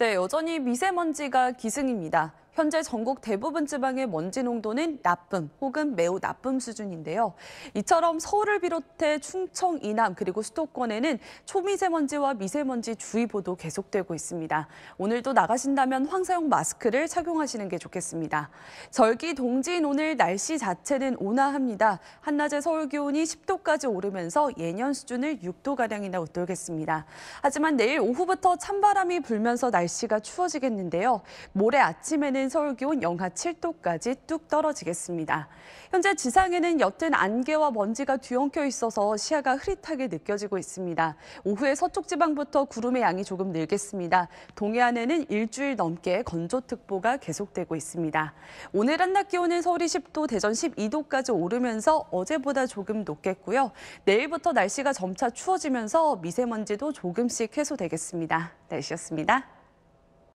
때 여전히 미세먼지가 기승입니다. 현재 전국 대부분 지방의 먼지 농도는 나쁨 혹은 매우 나쁨 수준인데요. 이처럼 서울을 비롯해 충청 이남 그리고 수도권에는 초미세먼지와 미세먼지 주의보도 계속되고 있습니다. 오늘도 나가신다면 황사용 마스크를 착용하시는 게 좋겠습니다. 절기 동지인 오늘 날씨 자체는 온화합니다. 한낮의 서울 기온이 10도까지 오르면서 예년 수준을 6도가량이나 웃돌겠습니다. 하지만 내일 오후부터 찬바람이 불면서 날씨가 추워지겠는데요. 모레 아침에는 서울 기온 영하 7도까지 뚝 떨어지겠습니다. 현재 지상에는 옅은 안개와 먼지가 뒤엉켜 있어서 시야가 흐릿하게 느껴지고 있습니다. 오후에 서쪽 지방부터 구름의 양이 조금 늘겠습니다. 동해안에는 일주일 넘게 건조특보가 계속되고 있습니다. 오늘 한낮 기온은 서울이 10도, 대전 12도까지 오르면서 어제보다 조금 높겠고요. 내일부터 날씨가 점차 추워지면서 미세먼지도 조금씩 해소되겠습니다. 날씨였습니다.